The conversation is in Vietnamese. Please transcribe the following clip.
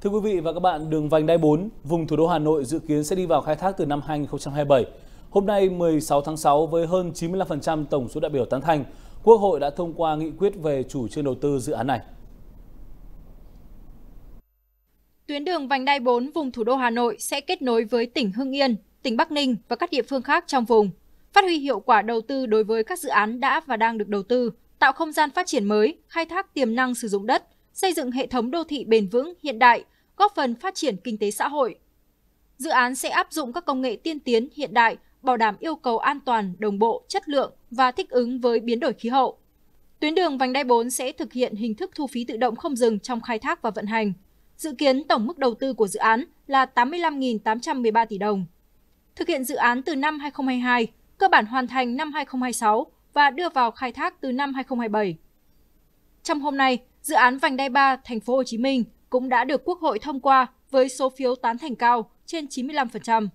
Thưa quý vị và các bạn, đường vành đai 4, vùng thủ đô Hà Nội dự kiến sẽ đi vào khai thác từ năm 2027. Hôm nay 16 tháng 6 với hơn 95% tổng số đại biểu tán thành, Quốc hội đã thông qua nghị quyết về chủ trương đầu tư dự án này. Tuyến đường vành đai 4 vùng thủ đô Hà Nội sẽ kết nối với tỉnh Hưng Yên, tỉnh Bắc Ninh và các địa phương khác trong vùng, phát huy hiệu quả đầu tư đối với các dự án đã và đang được đầu tư, tạo không gian phát triển mới, khai thác tiềm năng sử dụng đất – xây dựng hệ thống đô thị bền vững, hiện đại, góp phần phát triển kinh tế xã hội. Dự án sẽ áp dụng các công nghệ tiên tiến hiện đại, bảo đảm yêu cầu an toàn, đồng bộ, chất lượng và thích ứng với biến đổi khí hậu. Tuyến đường vành đai 4 sẽ thực hiện hình thức thu phí tự động không dừng trong khai thác và vận hành. Dự kiến tổng mức đầu tư của dự án là 85.813 tỷ đồng. Thực hiện dự án từ năm 2022, cơ bản hoàn thành năm 2026 và đưa vào khai thác từ năm 2027. Trong hôm nay, dự án vành đai 3 thành phố Hồ Chí Minh cũng đã được Quốc hội thông qua với số phiếu tán thành cao trên 95%.